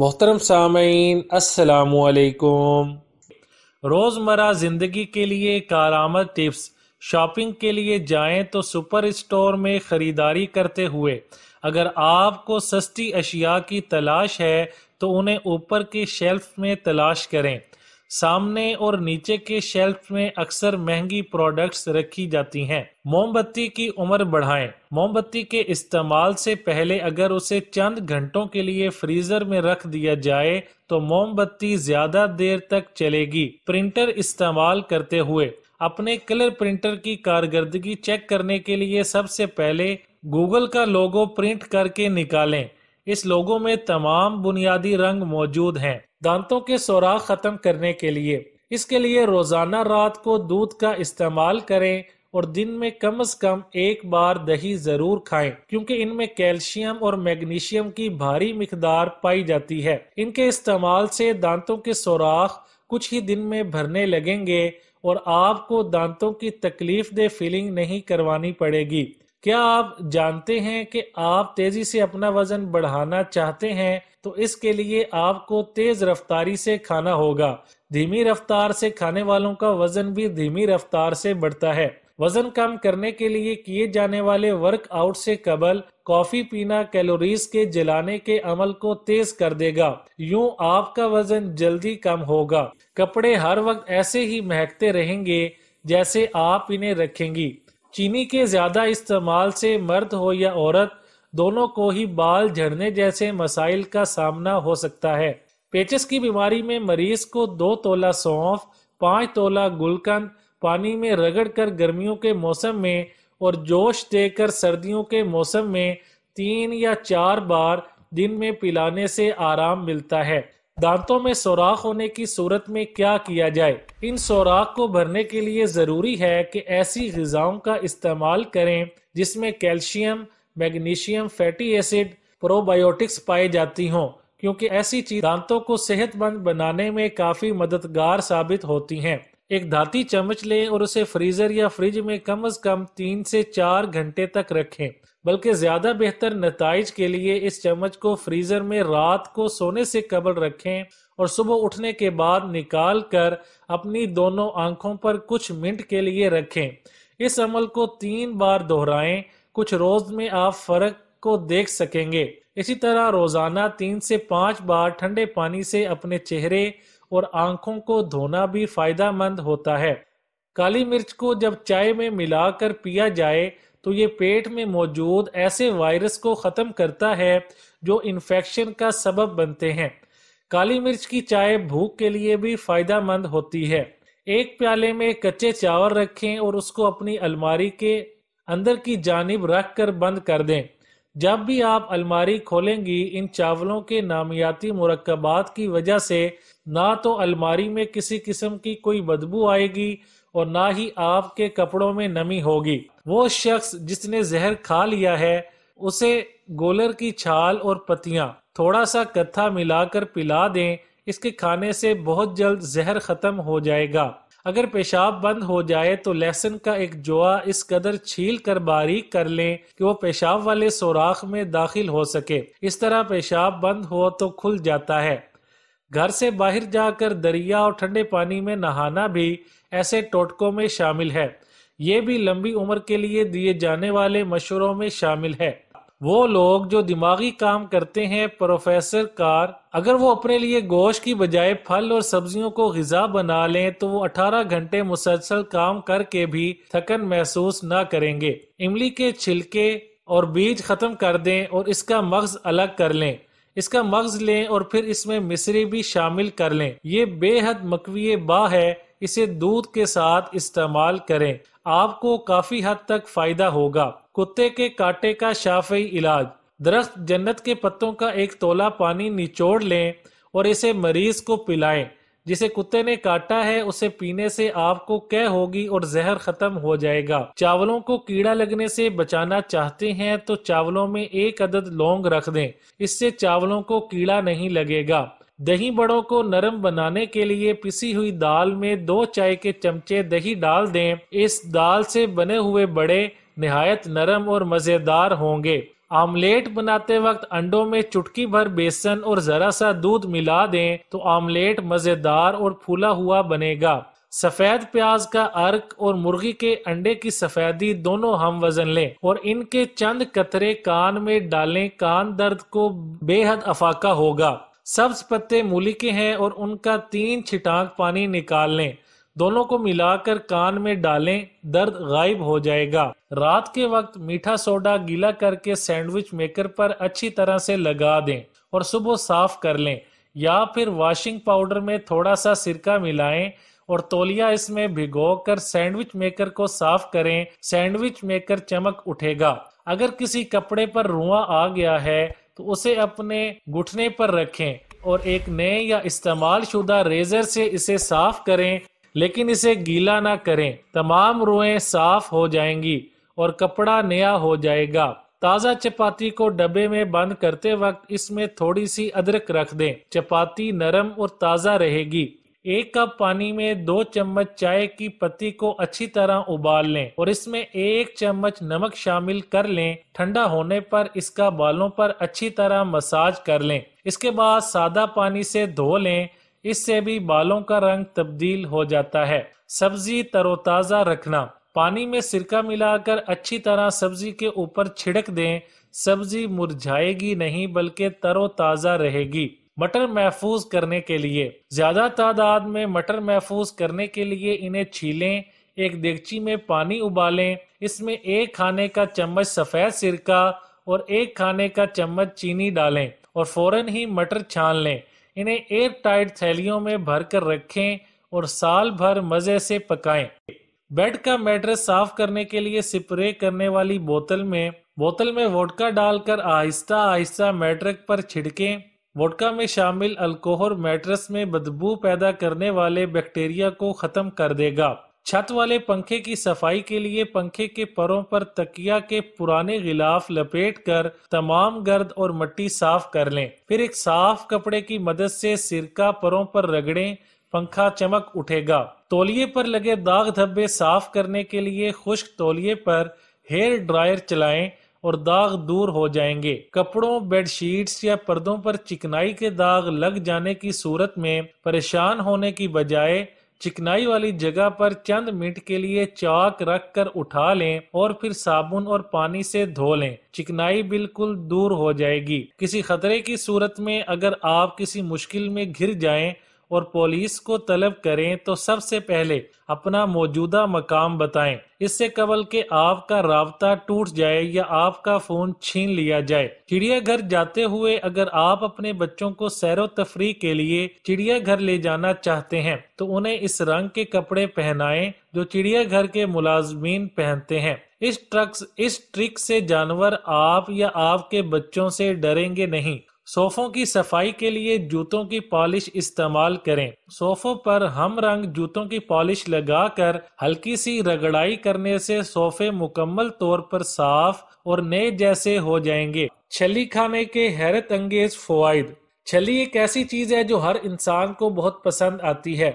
मोहतरम सामीन असलकुम रोज़मर्रा ज़िंदगी के लिए कारामद टिप्स शॉपिंग के लिए जाएं तो सुपर स्टोर में ख़रीदारी करते हुए अगर आपको सस्ती अशिया की तलाश है तो उन्हें ऊपर के शेल्फ में तलाश करें सामने और नीचे के शेल्फ में अक्सर महंगी प्रोडक्ट्स रखी जाती हैं। मोमबत्ती की उम्र बढ़ाएं। मोमबत्ती के इस्तेमाल से पहले अगर उसे चंद घंटों के लिए फ्रीजर में रख दिया जाए तो मोमबत्ती ज्यादा देर तक चलेगी प्रिंटर इस्तेमाल करते हुए अपने कलर प्रिंटर की कारकर्दगी चेक करने के लिए सबसे पहले गूगल का लोगो प्रिंट करके निकालें इस लोगो में तमाम बुनियादी रंग मौजूद हैं दांतों के सौराख खत्म करने के लिए इसके लिए रोजाना रात को दूध का इस्तेमाल करें और दिन में कम से कम एक बार दही जरूर खाएं क्योंकि इनमें कैल्शियम और मैग्नीशियम की भारी मकदार पाई जाती है इनके इस्तेमाल से दांतों के सौराख कुछ ही दिन में भरने लगेंगे और आपको दांतों की तकलीफ दे फीलिंग नहीं करवानी पड़ेगी क्या आप जानते हैं कि आप तेजी से अपना वजन बढ़ाना चाहते हैं तो इसके लिए आपको तेज रफ्तारी से खाना होगा धीमी रफ्तार से खाने वालों का वजन भी धीमी रफ्तार से बढ़ता है वजन कम करने के लिए किए जाने वाले वर्कआउट से कबल कॉफी पीना कैलोरीज के जलाने के अमल को तेज कर देगा यूं आपका वजन जल्दी कम होगा कपड़े हर वक्त ऐसे ही महकते रहेंगे जैसे आप इन्हें रखेंगी चीनी के ज्यादा इस्तेमाल से मर्द हो या औरत दोनों को ही बाल झड़ने जैसे मसाइल का सामना हो सकता है पेचिस की बीमारी में मरीज को दो तोला सौंफ पाँच तोला गुलकंद पानी में रगड़कर गर्मियों के मौसम में और जोश देकर सर्दियों के मौसम में तीन या चार बार दिन में पिलाने से आराम मिलता है दांतों में सोराख होने की सूरत में क्या किया जाए इन सोराख को भरने के लिए ज़रूरी है कि ऐसी गज़ाओं का इस्तेमाल करें जिसमें calcium magnesium fatty acid probiotics पाई जाती हों क्योंकि ऐसी चीज दांतों को सेहतमंद बनाने में काफी मददगार साबित होती हैं एक धाती चम्मच लें और उसे फ्रीजर या फ्रिज में कम से कम तीन से चार घंटे तक रखें बल्कि ज्यादा बेहतर नतज के लिए इस चम्मच को फ्रीजर में रात को सोने से कबल रखें और सुबह उठने के बाद निकाल कर अपनी दोनों आंखों पर कुछ मिनट के लिए रखें इस अमल को तीन बार दोहराएं कुछ रोज में आप फर्क को देख सकेंगे इसी तरह रोजाना तीन से पाँच बार ठंडे पानी से अपने चेहरे और आंखों को धोना भी फायदेमंद होता है काली मिर्च को जब चाय में मिलाकर पिया जाए तो ये पेट में मौजूद ऐसे वायरस को ख़त्म करता है जो इन्फेक्शन का सबब बनते हैं काली मिर्च की चाय भूख के लिए भी फायदेमंद होती है एक प्याले में कच्चे चावल रखें और उसको अपनी अलमारी के अंदर की जानब रख कर बंद कर दें जब भी आप अलमारी खोलेंगी इन चावलों के नामियाती मरकबात की वजह से ना तो अलमारी में किसी किस्म की कोई बदबू आएगी और ना ही आपके कपड़ों में नमी होगी वो शख्स जिसने जहर खा लिया है उसे गोलर की छाल और पत्तियां थोड़ा सा कत्था मिलाकर पिला दें इसके खाने से बहुत जल्द जहर खत्म हो जाएगा अगर पेशाब बंद हो जाए तो लहसन का एक जोआ इस कदर छील कर बारीक कर लें कि वो पेशाब वाले सोराख में दाखिल हो सके इस तरह पेशाब बंद हो तो खुल जाता है घर से बाहर जाकर दरिया और ठंडे पानी में नहाना भी ऐसे टोटकों में शामिल है ये भी लंबी उम्र के लिए दिए जाने वाले मशवरों में शामिल है वो लोग जो दिमागी काम करते हैं प्रोफेसर कार अगर वो अपने लिए गोश्त की बजाय फल और सब्जियों को गजा बना लें तो वो 18 घंटे मुसलसल काम करके भी थकन महसूस ना करेंगे इमली के छिलके और बीज ख़त्म कर दें और इसका मगज़ अलग कर लें इसका मगज़ लें और फिर इसमें मिसरी भी शामिल कर लें ये बेहद मकवी बा है इसे दूध के साथ इस्तेमाल करें आपको काफ़ी हद तक फ़ायदा होगा कुत्ते के काटे का शाफी इलाज दरख्त जन्नत के पत्तों का एक तोला पानी निचोड़ लें और इसे मरीज को पिलाएं जिसे कुत्ते ने काटा है उसे पीने से आपको कह होगी और जहर खत्म हो जाएगा चावलों को कीड़ा लगने से बचाना चाहते हैं तो चावलों में एक अदद लौंग रख दें इससे चावलों को कीड़ा नहीं लगेगा दही बड़ों को नरम बनाने के लिए पिसी हुई दाल में दो चाय के चमचे दही डाल दें इस दाल से बने हुए बड़े नहायत नरम और मज़ेदार होंगे आमलेट बनाते वक्त अंडों में चुटकी भर बेसन और ज़रा सा दूध मिला दें तो आमलेट मज़ेदार और फूला हुआ बनेगा सफ़ेद प्याज का अर्क और मुर्गी के अंडे की सफ़ेदी दोनों हम वजन लें और इनके चंद कतरे कान में डालें कान दर्द को बेहद अफाका होगा सब्ज पत्ते मूली के हैं और उनका तीन छिटांक पानी निकाल लें दोनों को मिलाकर कान में डालें दर्द गायब हो जाएगा रात के वक्त मीठा सोडा गीला करके सैंडविच मेकर पर अच्छी तरह से लगा दें और सुबह साफ कर लें या फिर वॉशिंग पाउडर में थोड़ा सा सिरका मिलाएं और तौलिया इसमें भिगो कर सैंडविच मेकर को साफ करें सैंडविच मेकर चमक उठेगा अगर किसी कपड़े पर रुआ आ गया है तो उसे अपने घुटने पर रखें और एक नए या इस्तेमाल शुदा रेजर से इसे साफ करें लेकिन इसे गीला ना करें तमाम रुएं साफ हो जाएंगी और कपड़ा नया हो जाएगा ताज़ा चपाती को डब्बे में बंद करते वक्त इसमें थोड़ी सी अदरक रख दें चपाती नरम और ताज़ा रहेगी एक कप पानी में दो चम्मच चाय की पत्ती को अच्छी तरह उबाल लें और इसमें एक चम्मच नमक शामिल कर लें ठंडा होने पर इसका बालों पर अच्छी तरह मसाज कर लें इसके बाद सादा पानी से धो लें इससे भी बालों का रंग तब्दील हो जाता है सब्जी तरोताज़ा रखना पानी में सिरका मिलाकर अच्छी तरह सब्जी के ऊपर छिड़क दें सब्जी मुरझाएगी नहीं बल्कि तरोताज़ा रहेगी मटर महफूज करने के लिए ज़्यादा तादाद में मटर महफूज करने के लिए इन्हें छीलें एक देगची में पानी उबालें इसमें एक खाने का चम्मच सफ़ेद सिरका और एक खाने का चम्मच चीनी डालें और फौरन ही मटर छान लें इन्हें एयर टाइट थैलियों में भर कर रखें और साल भर मज़े से पकाएं। बेड का मैट्रेस साफ करने के लिए स्प्रे करने वाली बोतल में बोतल में वोडका डालकर आहिस्ता आहिस्ता मैट्रिक पर छिड़कें वोडका में शामिल अल्कोहल मैट्रेस में बदबू पैदा करने वाले बैक्टीरिया को ख़त्म कर देगा छत वाले पंखे की सफाई के लिए पंखे के परों पर तकिया के पुराने गिलाफ लपेट कर तमाम गर्द और मट्टी साफ कर लें फिर एक साफ कपड़े की मदद से सिरका परों पर रगड़ें पंखा चमक उठेगा तौलिए पर लगे दाग धब्बे साफ करने के लिए खुश्क तौलिए पर हेयर ड्रायर चलाएं और दाग दूर हो जाएंगे कपड़ों बेडशीट्स या पर्दों पर चिकनाई के दाग लग जाने की सूरत में परेशान होने की बजाय चिकनाई वाली जगह पर चंद मिनट के लिए चाक रख कर उठा लें और फिर साबुन और पानी से धो लें चिकनाई बिल्कुल दूर हो जाएगी किसी खतरे की सूरत में अगर आप किसी मुश्किल में घिर जाएं और पुलिस को तलब करें तो सबसे पहले अपना मौजूदा मकाम बताएं इससे कबल के आपका रबता टूट जाए या आपका फोन छीन लिया जाए चिड़ियाघर जाते हुए अगर आप अपने बच्चों को सैरो तफरी के लिए चिड़ियाघर ले जाना चाहते हैं तो उन्हें इस रंग के कपड़े पहनाएं जो चिड़ियाघर के मुलाजमीन पहनते हैं इस ट्रक इस ट्रिक से जानवर आप या आपके बच्चों से डरेंगे नहीं सोफ़ों की सफाई के लिए जूतों की पॉलिश इस्तेमाल करें सोफ़ों पर हम रंग जूतों की पॉलिश लगाकर हल्की सी रगड़ाई करने से सोफ़े मुकम्मल तौर पर साफ और नए जैसे हो जाएंगे छली खाने के हैरत अंगेज फ़वाद छली एक ऐसी चीज़ है जो हर इंसान को बहुत पसंद आती है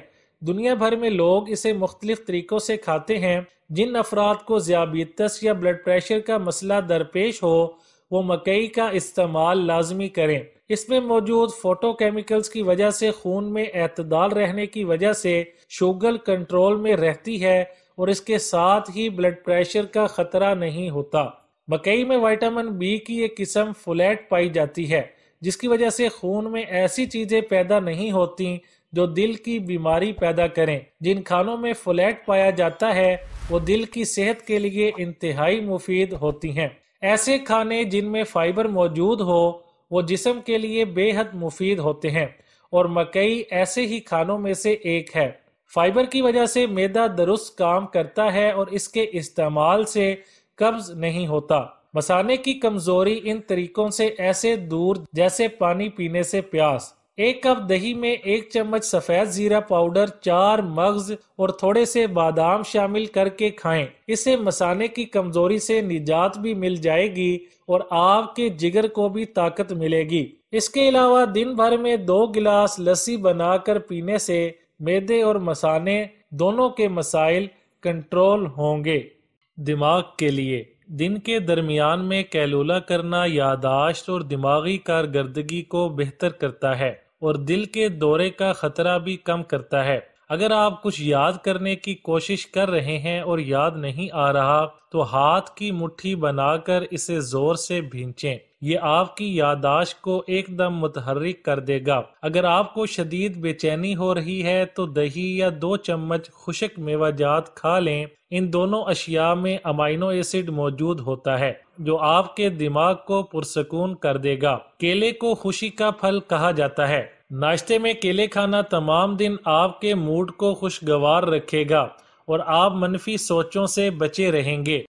दुनिया भर में लोग इसे मुख्तलिफ तरीक़ों से खाते हैं जिन अफराद को ज़्याबीतस या ब्लड प्रेशर का मसला दरपेश हो वो मकई का इस्तेमाल लाजमी करें इसमें मौजूद फोटोकेमिकल्स की वजह से खून में अतदाल रहने की वजह से शुगर कंट्रोल में रहती है और इसके साथ ही ब्लड प्रेशर का खतरा नहीं होता मकई में विटामिन बी की एक किस्म फुलेट पाई जाती है जिसकी वजह से खून में ऐसी चीजें पैदा नहीं होती जो दिल की बीमारी पैदा करें जिन खानों में फुलेट पाया जाता है वो दिल की सेहत के लिए इंतहाई मुफीद होती हैं ऐसे खाने जिनमें फाइबर मौजूद हो वो जिसम के लिए बेहद मुफीद होते हैं और मकई ऐसे ही खानों में से एक है फाइबर की वजह से मैदा दुरुस्त काम करता है और इसके इस्तेमाल से कब्ज नहीं होता मसाने की कमजोरी इन तरीकों से ऐसे दूर जैसे पानी पीने से प्यास एक कप दही में एक चम्मच सफेद जीरा पाउडर चार मग्ज और थोड़े से बादाम शामिल करके खाएं। इसे मसाने की कमजोरी से निजात भी मिल जाएगी और आपके जिगर को भी ताकत मिलेगी इसके अलावा दिन भर में दो गिलास लस्सी बनाकर पीने से मैदे और मसाने दोनों के मसाइल कंट्रोल होंगे दिमाग के लिए दिन के दरमियान में कैलोला करना यादाश्त और दिमागी कारदगी को बेहतर करता है और दिल के दौरे का खतरा भी कम करता है अगर आप कुछ याद करने की कोशिश कर रहे हैं और याद नहीं आ रहा तो हाथ की मुट्ठी बनाकर इसे जोर से भींचें ये आपकी यादाश्त को एकदम मुतहरक कर देगा अगर आपको शदीद बेचैनी हो रही है तो दही या दो चम्मच खुशक मेवाजात खा लें इन दोनों अशिया में अमाइनो एसिड मौजूद होता है जो आपके दिमाग को पुरसकून कर देगा केले को खुशी का फल कहा जाता है नाश्ते में केले खाना तमाम दिन आपके मूड को खुशगवार रखेगा और आप मनफी सोचों से बचे रहेंगे